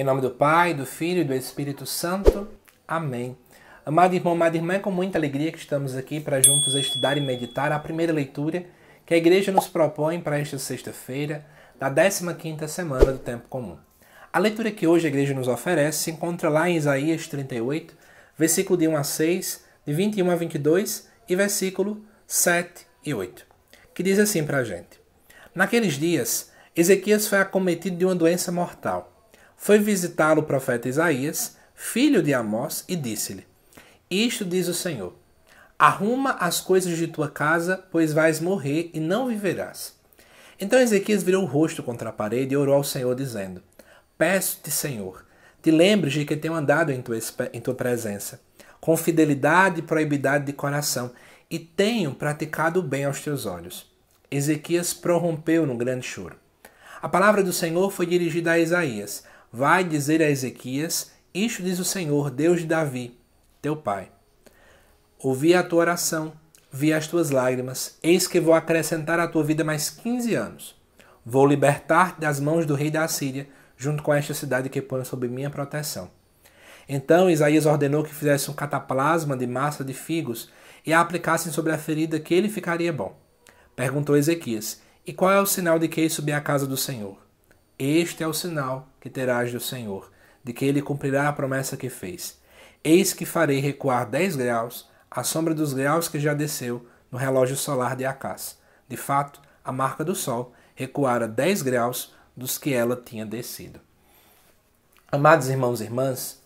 Em nome do Pai, do Filho e do Espírito Santo. Amém. Amado irmão, amada irmã, é com muita alegria que estamos aqui para juntos estudar e meditar a primeira leitura que a igreja nos propõe para esta sexta-feira, da 15ª semana do tempo comum. A leitura que hoje a igreja nos oferece se encontra lá em Isaías 38, versículo de 1 a 6, de 21 a 22 e versículo 7 e 8, que diz assim para a gente. Naqueles dias, Ezequias foi acometido de uma doença mortal foi visitar o profeta Isaías, filho de Amós, e disse-lhe: Isto diz o Senhor: Arruma as coisas de tua casa, pois vais morrer e não viverás. Então Ezequias virou o rosto contra a parede e orou ao Senhor, dizendo: Peço-te, Senhor, te lembres de que tenho andado em tua, em tua presença, com fidelidade e proibidade de coração, e tenho praticado o bem aos teus olhos. Ezequias prorrompeu num grande choro. A palavra do Senhor foi dirigida a Isaías, Vai dizer a Ezequias: Isto diz o Senhor, Deus de Davi, teu pai. Ouvi a tua oração, vi as tuas lágrimas, eis que vou acrescentar à tua vida mais 15 anos. Vou libertar-te das mãos do rei da Síria, junto com esta cidade que põe sob minha proteção. Então Isaías ordenou que fizesse um cataplasma de massa de figos e a aplicassem sobre a ferida que ele ficaria bom. Perguntou Ezequias: E qual é o sinal de que ia subir à casa do Senhor? Este é o sinal que terás do Senhor, de que ele cumprirá a promessa que fez. Eis que farei recuar dez graus, a sombra dos graus que já desceu no relógio solar de Acás. De fato, a marca do sol recuara dez graus dos que ela tinha descido. Amados irmãos e irmãs,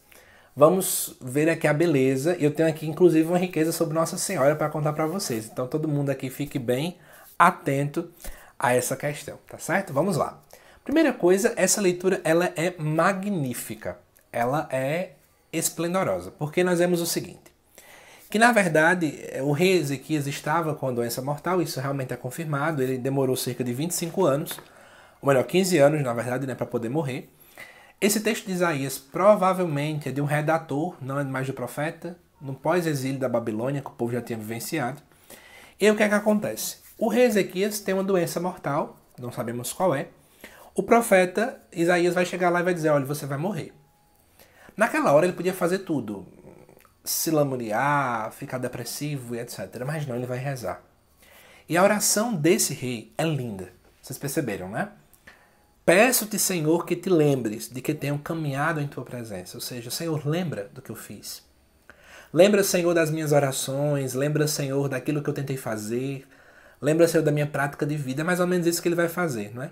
vamos ver aqui a beleza. Eu tenho aqui inclusive uma riqueza sobre Nossa Senhora para contar para vocês. Então todo mundo aqui fique bem atento a essa questão, tá certo? Vamos lá. Primeira coisa, essa leitura ela é magnífica, ela é esplendorosa, porque nós vemos o seguinte: que na verdade eh, o rei Ezequias estava com a doença mortal, isso realmente é confirmado, ele demorou cerca de 25 anos, ou melhor, 15 anos na verdade, né, para poder morrer. Esse texto de Isaías provavelmente é de um redator, não é mais do profeta, no pós-exílio da Babilônia, que o povo já tinha vivenciado. E o que é que acontece? O rei Ezequias tem uma doença mortal, não sabemos qual é, o profeta Isaías vai chegar lá e vai dizer: olha, você vai morrer. Naquela hora ele podia fazer tudo, se lamurear, ficar depressivo e etc. Mas não, ele vai rezar. E a oração desse rei é linda. Vocês perceberam, né? Peço-te, Senhor, que te lembres de que tenho caminhado em tua presença. Ou seja, Senhor, lembra do que eu fiz. Lembra, Senhor, das minhas orações. Lembra, Senhor, daquilo que eu tentei fazer. Lembra, Senhor, da minha prática de vida. É mais ou menos isso que ele vai fazer, não é?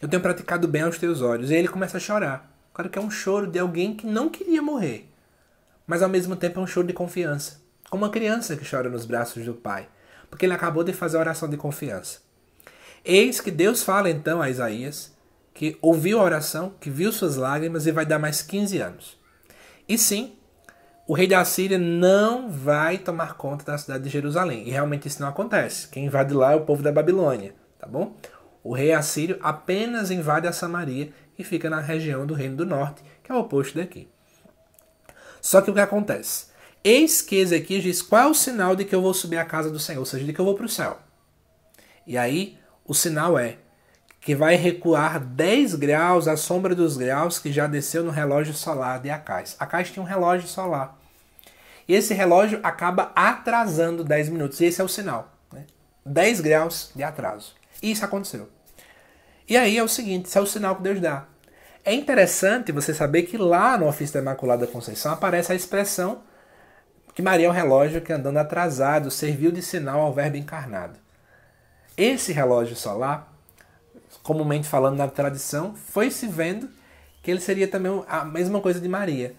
Eu tenho praticado bem aos teus olhos. E aí ele começa a chorar. Claro que é um choro de alguém que não queria morrer. Mas ao mesmo tempo é um choro de confiança. Como uma criança que chora nos braços do pai. Porque ele acabou de fazer a oração de confiança. Eis que Deus fala então a Isaías, que ouviu a oração, que viu suas lágrimas e vai dar mais 15 anos. E sim, o rei da Síria não vai tomar conta da cidade de Jerusalém. E realmente isso não acontece. Quem invade lá é o povo da Babilônia, tá bom? O rei assírio apenas invade a Samaria, que fica na região do Reino do Norte, que é o oposto daqui. Só que o que acontece? Eis que Ezequias diz: Qual é o sinal de que eu vou subir à casa do Senhor? Ou seja, de que eu vou para o céu. E aí, o sinal é que vai recuar 10 graus à sombra dos graus que já desceu no relógio solar de Acais. Acais tinha um relógio solar. E esse relógio acaba atrasando 10 minutos. E esse é o sinal. Né? 10 graus de atraso. E isso aconteceu. E aí é o seguinte, isso é o sinal que Deus dá. É interessante você saber que lá no ofício da Imaculada Conceição aparece a expressão que Maria é o relógio que andando atrasado serviu de sinal ao verbo encarnado. Esse relógio solar, comumente falando na tradição, foi se vendo que ele seria também a mesma coisa de Maria.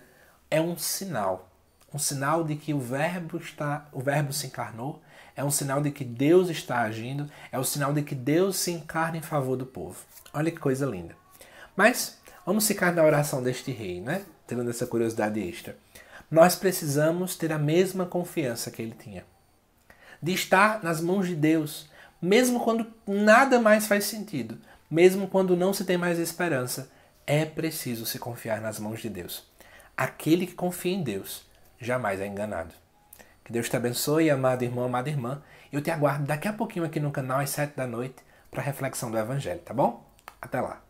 É um sinal um sinal de que o verbo está, o verbo se encarnou, é um sinal de que Deus está agindo, é o um sinal de que Deus se encarna em favor do povo. Olha que coisa linda. Mas vamos ficar na oração deste rei, né? Tendo essa curiosidade extra. Nós precisamos ter a mesma confiança que ele tinha. De estar nas mãos de Deus, mesmo quando nada mais faz sentido, mesmo quando não se tem mais esperança, é preciso se confiar nas mãos de Deus. Aquele que confia em Deus jamais é enganado. Que Deus te abençoe, amado irmão, amada irmã. Eu te aguardo daqui a pouquinho aqui no canal às sete da noite para reflexão do Evangelho, tá bom? Até lá!